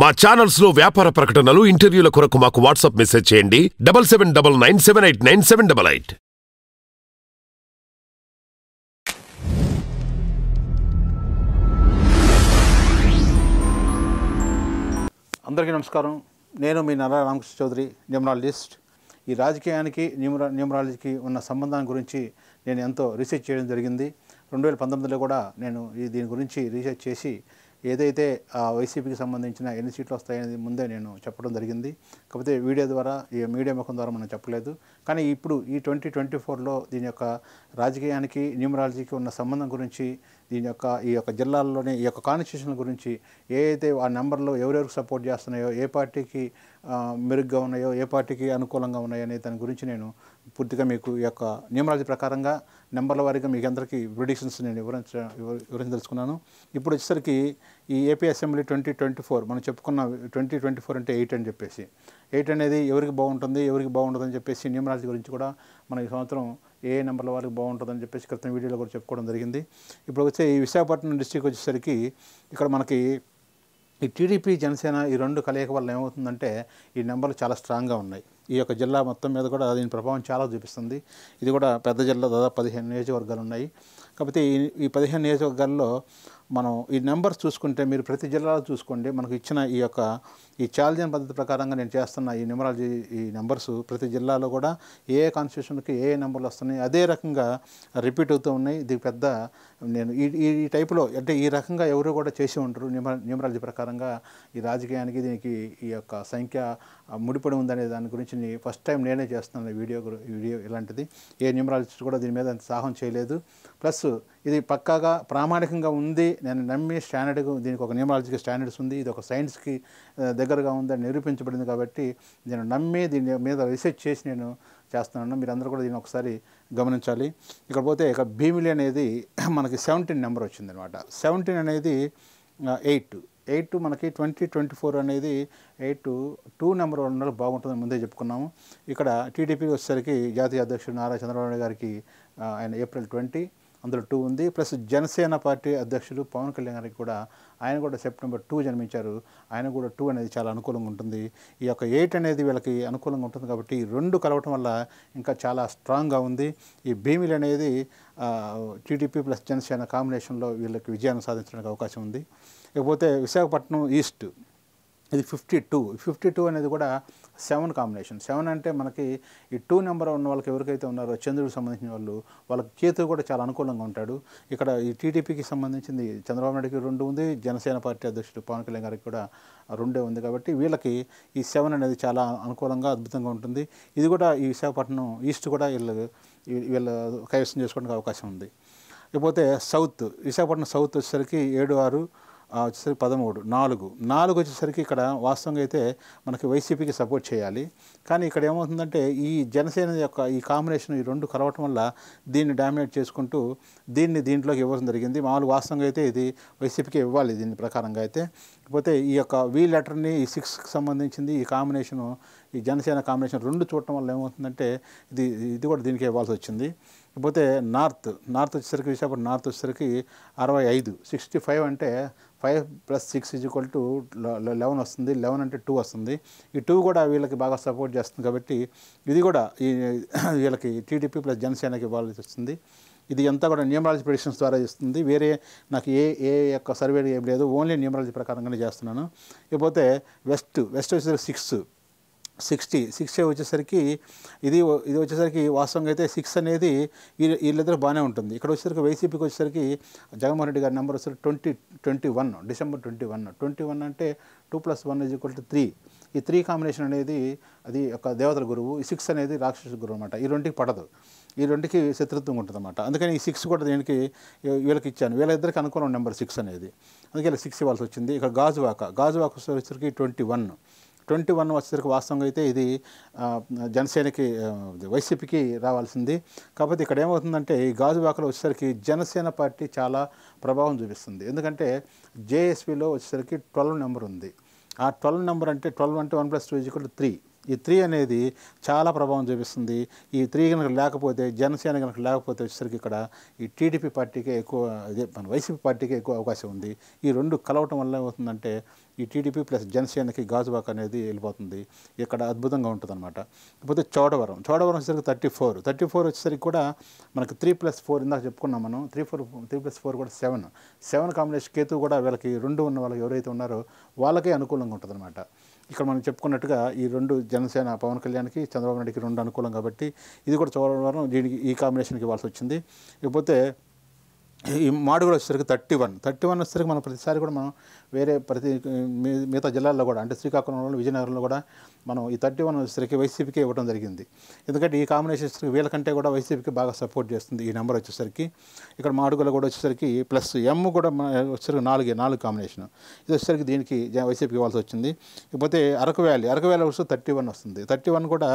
మా ఛానల్స్ లో వ్యాపార ప్రకటనలు ఇంటర్వ్యూల కొరకు మాకు వాట్సాప్ మెసేజ్ చేయండి double seven double nine seven eight nine seven double eight అందరికీ నమస్కారం నేను మీ నర రామకృష్ణ చౌదరి న్యూమరాలజిస్ట్ ఈ రాజకీయానికి న్యూమరా న్యూమరాలజీకి ఉన్న సంబంధాన్ని గురించి నేను ఎంతో రీసెర్చ్ చేయడం జరిగింది రెండు వేల పంతొమ్మిదిలో కూడా నేను ఈ దీని గురించి రీసెర్చ్ చేసి ఏదైతే వైసీపీకి సంబంధించిన ఎన్ని సీట్లు వస్తాయనేది ముందే నేను చెప్పడం జరిగింది కాకపోతే వీడియో ద్వారా ఈ మీడియా ముఖం ద్వారా మనం చెప్పలేదు కానీ ఇప్పుడు ఈ ట్వంటీ ట్వంటీ ఫోర్లో దీని యొక్క రాజకీయానికి న్యూమరాలజీకి ఉన్న సంబంధం గురించి దీని యొక్క ఈ యొక్క జిల్లాల్లోని ఈ యొక్క కాన్స్టిట్యూషన్ గురించి ఏ అయితే ఆ నెంబర్లో ఎవరెవరికి సపోర్ట్ చేస్తున్నాయో ఏ పార్టీకి మెరుగ్గా ఉన్నాయో ఏ పార్టీకి అనుకూలంగా ఉన్నాయో అనే దాని గురించి నేను పూర్తిగా మీకు ఈ యొక్క న్యూమరాలజీ ప్రకారంగా నెంబర్ల వారీగా మీకు అందరికీ ప్రిడిక్షన్స్ నేను వివరించ వివరించదలుచుకున్నాను ఇప్పుడు వచ్చేసరికి ఈ AP assembly twenty twenty four మనం చెప్పుకున్న ట్వంటీ ట్వంటీ ఫోర్ అంటే ఎయిట్ అని చెప్పేసి ఎయిట్ అనేది ఎవరికి బాగుంటుంది ఎవరికి బాగుంటుందని చెప్పేసి న్యూమరాలజీ గురించి కూడా మనం ఈ సంవత్సరం ఏ నెంబర్ల వారికి బాగుంటుందని చెప్పేసి క్రితం వీడియోలో కూడా చెప్పుకోవడం జరిగింది ఇప్పుడు వచ్చే ఈ విశాఖపట్నం డిస్టిక్ వచ్చేసరికి ఇక్కడ మనకి ఈ టీడీపీ జనసేన ఈ రెండు కలయిక వల్ల ఏమవుతుందంటే ఈ నెంబర్లు చాలా స్ట్రాంగ్గా ఉన్నాయి ఈ యొక్క జిల్లా మొత్తం మీద కూడా దీని ప్రభావం చాలా చూపిస్తుంది ఇది కూడా పెద్ద జిల్లా దాదాపు పదిహేను నియోజకవర్గాలు ఉన్నాయి కాబట్టి ఈ పదిహేను నియోజకవర్గాల్లో మనం ఈ నెంబర్స్ చూసుకుంటే మీరు ప్రతి జిల్లాలో చూసుకోండి మనకు ఇచ్చిన ఈ యొక్క ఈ చాలజన్ పద్ధతి ప్రకారంగా నేను చేస్తున్న ఈ న్యూమరాలజీ ఈ నెంబర్స్ ప్రతి జిల్లాలో కూడా ఏ కాన్స్టిట్యూషన్కి ఏ నెంబర్లు వస్తున్నాయి అదే రకంగా రిపీట్ అవుతూ ఉన్నాయి ఇది పెద్ద నేను ఈ ఈ టైప్లో అంటే ఈ రకంగా ఎవరు కూడా చేసి ఉంటారు న్యూమరాలజీ ప్రకారంగా ఈ రాజకీయానికి దీనికి ఈ యొక్క సంఖ్య ముడిపడి ఉందనే దాని గురించి ఫస్ట్ టైం నేనే చేస్తున్నాను వీడియో వీడియో ఇలాంటిది ఏ న్యూమరాలజిస్ట్ కూడా దీని మీద సాహం చేయలేదు ప్లస్ ఇది పక్కాగా ప్రామాణికంగా ఉంది నేను నమ్మి స్టాండర్డ్ దీనికి ఒక న్యూమరాలజీకి స్టాండర్డ్స్ ఉంది ఇది ఒక సైన్స్కి దగ్గర దగ్గరగా ఉందని నిరూపించబడింది కాబట్టి నేను నమ్మి దీని మీద రీసెర్చ్ చేసి నేను చేస్తున్నాను అందరూ కూడా దీన్ని ఒకసారి గమనించాలి ఇక్కడ పోతే ఇక భీమిలి అనేది మనకి సెవెంటీన్ నెంబర్ వచ్చిందనమాట సెవెంటీన్ అనేది ఎయిట్ ఎయిట్ మనకి ట్వంటీ ట్వంటీ ఫోర్ అనేది ఎయిట్ టు టూ నెంబర్ ఉండడం బాగుంటుందని ముందే చెప్పుకున్నాము ఇక్కడ టీడీపీకి వచ్చేసరికి జాతీయ అధ్యక్షుడు నారా చంద్రబాబు నాయుడు గారికి ఆయన ఏప్రిల్ ట్వంటీ అందులో టూ ఉంది ప్లస్ జనసేన పార్టీ అధ్యక్షులు పవన్ కళ్యాణ్ గారికి కూడా ఆయన కూడా సెప్టెంబర్ టూ జన్మించారు ఆయన కూడా టూ అనేది చాలా అనుకూలంగా ఉంటుంది ఈ యొక్క ఎయిట్ అనేది వీళ్ళకి అనుకూలంగా ఉంటుంది కాబట్టి ఈ రెండు కలవటం వల్ల ఇంకా చాలా స్ట్రాంగ్గా ఉంది ఈ భీమిలు అనేది టీడీపీ ప్లస్ జనసేన కాంబినేషన్లో వీళ్ళకి విజయాన్ని సాధించడానికి అవకాశం ఉంది ఇకపోతే విశాఖపట్నం ఈస్ట్ ఇది ఫిఫ్టీ టూ ఫిఫ్టీ టూ అనేది కూడా సెవెన్ కాంబినేషన్ సెవెన్ అంటే మనకి ఈ టూ నెంబర్ ఉన్న వాళ్ళకి ఎవరికైతే ఉన్నారో చంద్రుడికి సంబంధించిన వాళ్ళు వాళ్ళకి కేతు కూడా చాలా అనుకూలంగా ఉంటాడు ఇక్కడ ఈ టీడీపీకి సంబంధించింది చంద్రబాబు నాయుడుకి రెండు ఉంది జనసేన పార్టీ అధ్యక్షుడు పవన్ కళ్యాణ్ గారికి కూడా రెండే ఉంది కాబట్టి వీళ్ళకి ఈ సెవెన్ అనేది చాలా అనుకూలంగా అద్భుతంగా ఉంటుంది ఇది కూడా ఈ విశాఖపట్నం ఈస్ట్ కూడా వీళ్ళు వీళ్ళ కైవసం చేసుకోవడానికి అవకాశం ఉంది ఇకపోతే సౌత్ విశాఖపట్నం సౌత్ వచ్చేసరికి ఏడు ఆరు వచ్చేసరికి పదమూడు నాలుగు నాలుగు వచ్చేసరికి ఇక్కడ వాస్తవంగా అయితే మనకి వైసీపీకి సపోర్ట్ చేయాలి కానీ ఇక్కడ ఏమవుతుందంటే ఈ జనసేన యొక్క ఈ కాంబినేషన్ ఈ రెండు కలవటం వల్ల దీన్ని డామినేట్ చేసుకుంటూ దీన్ని దీంట్లోకి ఇవ్వడం జరిగింది మామూలు వాస్తవంగా అయితే ఇది వైసీపీకి ఇవ్వాలి దీని ప్రకారంగా అయితే పోతే ఈ యొక్క వీ లెటర్ని ఈ సిక్స్కి సంబంధించింది ఈ కాంబినేషను ఈ జనసేన కాంబినేషన్ రెండు చూడటం వల్ల ఏమవుతుందంటే ఇది ఇది కూడా దీనికి ఇవ్వాల్సి వచ్చింది లేకపోతే నార్త్ నార్త్ వచ్చేసరికి విశాఖపట్నం నార్త్ వచ్చేసరికి అరవై ఐదు సిక్స్టీ ఫైవ్ అంటే five plus six is equal to eleven వస్తుంది లెవెన్ అంటే టూ వస్తుంది ఈ టూ కూడా వీళ్ళకి బాగా సపోర్ట్ చేస్తుంది కాబట్టి ఇది కూడా ఈ వీళ్ళకి టీడీపీ ప్లస్ జనసేనకి ఇవ్వాల్సి వస్తుంది ఇది అంతా కూడా న్యూమరాలజీ ప్రొడిక్షన్స్ ద్వారా ఇస్తుంది వేరే నాకు ఏ ఏ యొక్క సర్వే ఏం లేదు ఓన్లీ న్యూమరాలజీ ప్రకారంగానే చేస్తున్నాను ఇకపోతే వెస్ట్ వెస్ట్ వచ్చేసరికి సిక్స్ సిక్స్టీ సిక్స్టీ వచ్చేసరికి ఇది ఇది వచ్చేసరికి వాస్తవంగా అయితే సిక్స్ అనేది వీళ్ళిద్దరు బాగానే ఉంటుంది ఇక్కడ వచ్చేసరికి వైసీపీకి వచ్చేసరికి జగన్మోహన్ రెడ్డి గారి నెంబర్ వచ్చేసరికి twenty twenty one December twenty one twenty one అంటే two plus one is equal to three ఈ త్రీ కాంబినేషన్ అనేది అది ఒక దేవతల గురువు ఈ సిక్స్ అనేది రాక్షస గురువు అనమాట ఈ రెండుకి పడదు ఈ రెండుకి శత్రుత్వం ఉంటుంది అనమాట అందుకని ఈ సిక్స్ కూడా దీనికి వీళ్ళకి ఇచ్చాను వీళ్ళిద్దరికి అనుకూలం నెంబర్ సిక్స్ అనేది అందుకే సిక్స్ ఇవ్వాల్సి వచ్చింది ఇక్కడ గాజువాక గాజువాక వచ్చేసరికి ట్వంటీ వన్ ట్వంటీ వన్ వచ్చేసరికి వాస్తవంగా అయితే ఇది జనసేనకి వైసీపీకి రావాల్సింది కాకపోతే ఇక్కడ ఏమవుతుందంటే ఈ గాజువాకలో వచ్చేసరికి జనసేన పార్టీ చాలా ప్రభావం చూపిస్తుంది ఎందుకంటే జేఎస్పీలో వచ్చేసరికి ట్వెల్వ్ నెంబర్ ఉంది ఆ ట్వెల్వ్ నెంబర్ అంటే ట్వెల్వ్ అంటే one plus two is three ఈ త్రీ అనేది చాలా ప్రభావం చూపిస్తుంది ఈ త్రీ కనుక లేకపోతే జనసేన కనుక లేకపోతే వచ్చేసరికి ఇక్కడ ఈ టీడీపీ పార్టీకే ఎక్కువ అదే మన వైసీపీ పార్టీకే ఎక్కువ అవకాశం ఉంది ఈ రెండు కలవటం వల్ల ఏమవుతుందంటే ఈ టీడీపీ ప్లస్ జనసేనకి గాజువాక అనేది వెళ్ళిపోతుంది ఇక్కడ అద్భుతంగా ఉంటుంది అనమాట కాకపోతే చోడవరం చోడవరం వచ్చేసరికి థర్టీ ఫోర్ థర్టీ ఫోర్ వచ్చేసరికి కూడా మనకు త్రీ ప్లస్ ఫోర్ ఇందాక చెప్పుకున్నాం మనం three four three plus four కూడా సెవెన్ సెవెన్ కాంబినేషన్ కేతు కూడా వీళ్ళకి రెండు ఉన్న వాళ్ళకి ఎవరైతే ఉన్నారో వాళ్ళకే అనుకూలంగా ఉంటుంది అనమాట ఇక్కడ మనం చెప్పుకున్నట్టుగా ఈ రెండు జనసేన పవన్ కళ్యాణ్కి చంద్రబాబు నాయుడుకి రెండు అనుకూలం కాబట్టి ఇది కూడా చూడవరం దీనికి ఈ కాంబినేషన్కి ఇవ్వాల్సి వచ్చింది ఇకపోతే ఈ మాడుగుడు వచ్చేసరికి థర్టీ వన్ థర్టీ వన్ వచ్చేసరికి మనం ప్రతిసారి కూడా మనం వేరే ప్రతి మిగతా జిల్లాల్లో కూడా అంటే శ్రీకాకుళంలో విజయనగరంలో కూడా మనం ఈ థర్టీ వన్ వచ్చేసరికి వైసీపీకే ఇవ్వడం జరిగింది ఎందుకంటే ఈ కాంబినేషన్ వీళ్ళ కంటే కూడా వైసీపీకి బాగా సపోర్ట్ చేస్తుంది ఈ నెంబర్ వచ్చేసరికి ఇక్కడ మాడుగులో కూడా వచ్చేసరికి ప్లస్ ఎమ్ కూడా వచ్చేసరికి నాలుగే నాలుగు కాంబినేషన్ ఇది వచ్చేసరికి దీనికి వైసీపీకి ఇవ్వాల్సి వచ్చింది ఇకపోతే అరకు వ్యాలీ అరకు వ్యాలీ వస్తే థర్టీ వన్ వస్తుంది థర్టీ వన్ కూడా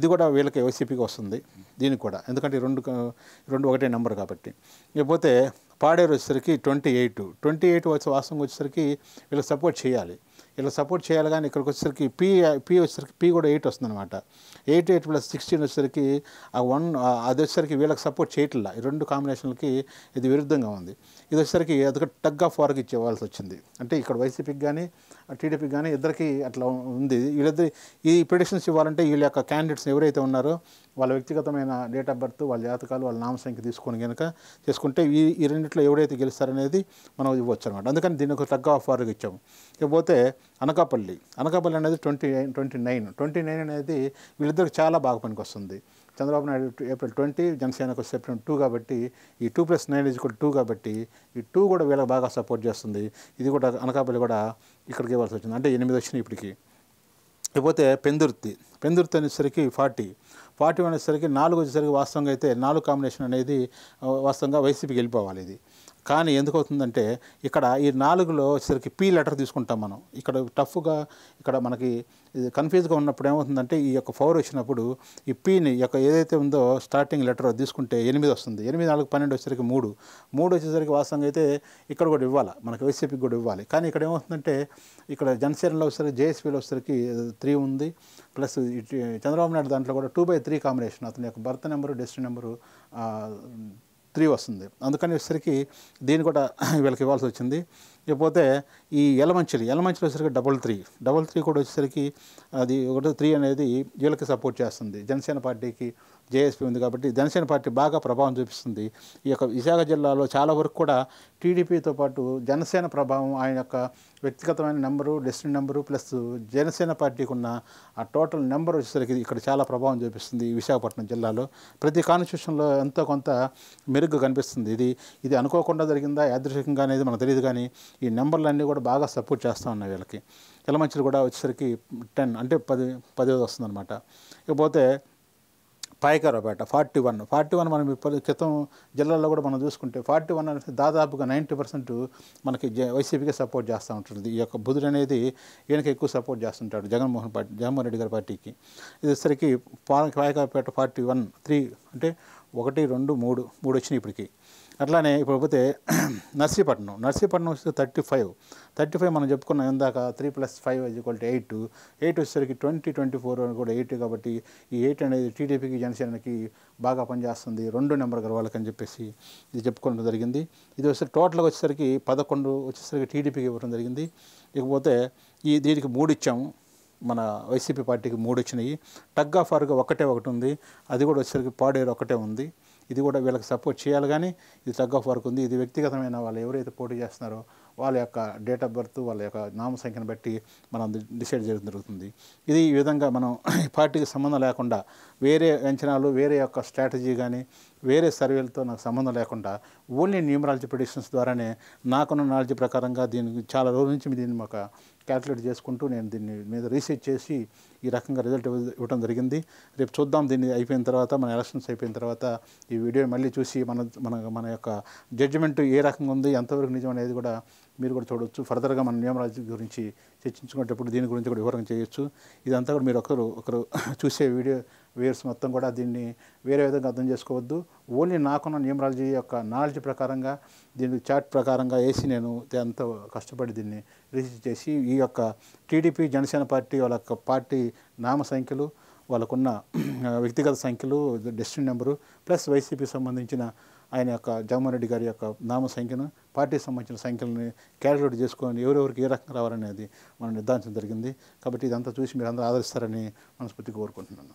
ఇది కూడా వీళ్ళకి వైసీపీకి వస్తుంది దీనికి కూడా ఎందుకంటే రెండు రెండు ఒకటే నెంబర్ కాబట్టి ఇకపోతే పాడేరు వచ్చేసరికి ట్వంటీ ఎయిట్ ట్వంటీ ఎయిట్ వచ్చే వాసం వచ్చేసరికి వీళ్ళకి సపోర్ట్ చేయాలి ఇలా సపోర్ట్ చేయాలి కానీ ఇక్కడికి వచ్చేసరికి పీ పీ వచ్చేసరికి పీ కూడా ఎయిట్ వస్తుందన్నమాట ఎయిట్ ఎయిట్ ప్లస్ సిక్స్టీన్ వచ్చేసరికి ఆ వన్ అది వచ్చేసరికి వీళ్ళకి సపోర్ట్ చేయట్లేదు ఈ రెండు కాంబినేషన్లకి ఇది విరుద్ధంగా ఉంది ఇది వచ్చేసరికి అదొక టగ్ ఆఫ్ ఇచ్చేవాల్సి వచ్చింది అంటే ఇక్కడ వైసీపీకి కానీ టీడీపీకి కానీ ఇద్దరికి అట్లా ఉంది వీళ్ళిద్దరు ఈ ప్రిడిక్షన్స్ ఇవ్వాలంటే వీళ్ళ యొక్క క్యాండిడేట్స్ ఎవరైతే ఉన్నారో వాళ్ళ వ్యక్తిగతమైన డేట్ ఆఫ్ బర్త్ వాళ్ళ జాతకాలు వాళ్ళ నామ సంఖ్య తీసుకొని కనుక చేసుకుంటే ఈ ఈ రెండింటిలో ఎవడైతే గెలుస్తారనేది మనం ఇవ్వచ్చు అనమాట అందుకని దీన్ని ఒక తగ్గ ఆఫర్గా ఇచ్చాము ఇకపోతే అనకాపల్లి అనకాపల్లి అనేది twenty twenty nine twenty nine అనేది వీళ్ళిద్దరికి చాలా బాగా పనికొస్తుంది చంద్రబాబు నాయుడు ఏప్రిల్ ట్వంటీ జనసేనకు సెప్టెంబర్ టూ కాబట్టి ఈ టూ ప్లస్ నైన్ కూడా టూ కాబట్టి ఈ టూ కూడా వీళ్ళకి బాగా సపోర్ట్ చేస్తుంది ఇది కూడా అనకాపల్లి కూడా ఇక్కడికి ఇవ్వాల్సి వచ్చింది అంటే ఎనిమిది వచ్చినాయి ఇప్పటికి లేకపోతే పెందుర్తి పెందుర్తి అనేసరికి ఫార్టీ ఫార్టీ అనేసరికి నాలుగు వచ్చేసరికి వాస్తవంగా అయితే నాలుగు కాంబినేషన్ అనేది వాస్తవంగా వైసీపీకి వెళ్ళిపోవాలి ఇది కానీ ఎందుకు అవుతుందంటే ఇక్కడ ఈ నాలుగులో వచ్చేసరికి పీ లెటర్ తీసుకుంటాం మనం ఇక్కడ టఫ్గా ఇక్కడ మనకి కన్ఫ్యూజ్గా ఉన్నప్పుడు ఏమవుతుందంటే ఈ యొక్క ఫోర్ వచ్చినప్పుడు ఈ పీని యొక్క ఏదైతే ఉందో స్టార్టింగ్ లెటర్ తీసుకుంటే ఎనిమిది వస్తుంది ఎనిమిది నాలుగు పన్నెండు వచ్చేసరికి మూడు మూడు వచ్చేసరికి వాస్తవంగా అయితే ఇక్కడ కూడా ఇవ్వాలి మనకి వైసీపీకి కూడా ఇవ్వాలి కానీ ఇక్కడ ఏమవుతుందంటే ఇక్కడ జనసేనలో వచ్చేసరికి జేఎస్పీలో వచ్చేసరికి త్రీ ఉంది ప్లస్ చంద్రబాబు నాయుడు దాంట్లో కూడా టూ బై త్రీ కాంబినేషన్ అతని యొక్క birth number destiny number three వస్తుంది అందుకని వచ్చేసరికి దీన్ని కూడా వీళ్ళకి ఇవ్వాల్సి వచ్చింది ఇకపోతే ఈ ఎలమంచిలి ఎలమంచిలి వచ్చేసరికి డబల్ త్రీ డబల్ త్రీ కూడా వచ్చేసరికి అది ఒకటి త్రీ అనేది వీళ్ళకి సపోర్ట్ చేస్తుంది జనసేన పార్టీకి జేఎస్పీ ఉంది కాబట్టి జనసేన పార్టీ బాగా ప్రభావం చూపిస్తుంది ఈ యొక్క విశాఖ జిల్లాలో చాలా వరకు కూడా టీడీపీతో పాటు జనసేన ప్రభావం ఆయన యొక్క వ్యక్తిగతమైన number destiny number plus Janasena పార్టీకి ఉన్న ఆ టోటల్ నెంబర్ వచ్చేసరికి ఇక్కడ చాలా ప్రభావం చూపిస్తుంది విశాఖపట్నం జిల్లాలో ప్రతి కాన్స్టిట్యూషన్లో ఎంతో కొంత మెరుగ్గా కనిపిస్తుంది ఇది ఇది అనుకోకుండా జరిగిందా యాదృశ్యంగా అనేది మనకు తెలియదు కానీ ఈ నెంబర్లన్నీ కూడా బాగా సపోర్ట్ చేస్తూ ఉన్నాయి వీళ్ళకి ఎలమంచులు కూడా వచ్చేసరికి టెన్ అంటే పది పదివేది వస్తుందన్నమాట ఇకపోతే Payakaraopeta forty one forty one మనం ఇప్పటి క్రితం జిల్లాల్లో కూడా మనం చూసుకుంటే ఫార్టీ వన్ అనేది దాదాపుగా నైంటీ పర్సెంట్ మనకి జ వైసీపీకి సపోర్ట్ చేస్తూ ఉంటుంది ఈ యొక్క బుధుడు అనేది ఈయనకి ఎక్కువ సపోర్ట్ చేస్తుంటాడు జగన్మోహన్ పార్టీ జగన్మోహన్ రెడ్డి గారి పార్టీకి ఇదిసరికి పాయకారపేట ఫార్టీ వన్ త్రీ అంటే ఒకటి రెండు మూడు మూడు వచ్చినాయి ఇప్పటికి అట్లానే ఇప్పుడు పోతే నర్సీపట్నం నర్సీపట్నం వస్తే థర్టీ ఫైవ్ థర్టీ ఫైవ్ మనం చెప్పుకున్నాం ఇందాక three plus five is equal to eight eight వచ్చేసరికి ట్వంటీ ట్వంటీ ఫోర్ అని కూడా ఎయిట్ కాబట్టి ఈ ఎయిట్ అనేది టీడీపీకి జనసేనకి బాగా పనిచేస్తుంది రెండు నెంబర్ గల వాళ్ళకని చెప్పేసి ఇది చెప్పుకోవడం జరిగింది ఇది వస్తే టోటల్గా వచ్చేసరికి పదకొండు వచ్చేసరికి టీడీపీకి ఇవ్వడం జరిగింది ఇకపోతే ఈ దీనికి మూడు ఇచ్చాము మన వైసీపీ పార్టీకి మూడు వచ్చినాయి టగ్ ఆఫ్ ఒకటే ఒకటి ఉంది అది కూడా వచ్చేసరికి పాడేరు ఒకటే ఉంది ఇది కూడా వీళ్ళకి సపోర్ట్ చేయాలి కానీ ఇది తగ్గ వరకు ఉంది ఇది వ్యక్తిగతమైన వాళ్ళు ఎవరైతే పోటీ చేస్తున్నారో వాళ్ళ యొక్క డేట్ ఆఫ్ బర్త్ వాళ్ళ యొక్క నామ సంఖ్యను బట్టి మనం డిసైడ్ చేయడం జరుగుతుంది ఇది ఈ విధంగా మనం పార్టీకి సంబంధం లేకుండా వేరే అంచనాలు వేరే యొక్క స్ట్రాటజీ కానీ వేరే సర్వేలతో నాకు సంబంధం లేకుండా ఓన్లీ న్యూమరాలజీ ప్రొడిక్షన్స్ ద్వారానే నాకున్న నాలెడ్జ్ ప్రకారంగా దీన్ని చాలా రోజుల నుంచి దీన్ని ఒక క్యాల్కులేట్ చేసుకుంటూ నేను దీన్ని మీద రీసెర్చ్ చేసి ఈ రకంగా రిజల్ట్ ఇవ్వడం జరిగింది రేపు చూద్దాం దీన్ని అయిపోయిన తర్వాత మన ఎలక్షన్స్ అయిపోయిన తర్వాత ఈ వీడియో మళ్ళీ చూసి మన మన మన యొక్క జడ్జిమెంట్ ఏ రకంగా ఉంది ఎంతవరకు నిజం అనేది కూడా మీరు కూడా చూడవచ్చు ఫర్దర్గా మన నియమరాజు గురించి చర్చించుకునేటప్పుడు దీని గురించి కూడా వివరం చేయొచ్చు ఇదంతా కూడా మీరు ఒకరు ఒకరు చూసే వీడియో వేర్స్ మొత్తం కూడా దీన్ని వేరే విధంగా అర్థం చేసుకోవద్దు ఓన్లీ నాకున్న న్యూమరాలజీ యొక్క నాలెడ్జ్ ప్రకారంగా దీన్ని చార్ట్ ప్రకారంగా వేసి నేను ఎంత కష్టపడి దీన్ని రీసెర్చ్ చేసి ఈ యొక్క టీడీపీ జనసేన పార్టీ వాళ్ళ యొక్క పార్టీ నామ సంఖ్యలు వాళ్ళకున్న వ్యక్తిగత సంఖ్యలు డెస్టిన్ నెంబరు ప్లస్ వైసీపీ సంబంధించిన ఆయన యొక్క జగన్మోహన్ రెడ్డి గారి యొక్క నామ సంఖ్యను పార్టీకి సంబంధించిన సంఖ్యలను క్యాలిక్యులేట్ చేసుకొని ఎవరెవరికి ఏ రకంగా రావాలనేది మనం నిర్ధారించడం జరిగింది కాబట్టి ఇదంతా చూసి మీరు అందరూ ఆదరిస్తారని మనస్ఫూర్తిగా కోరుకుంటున్నాను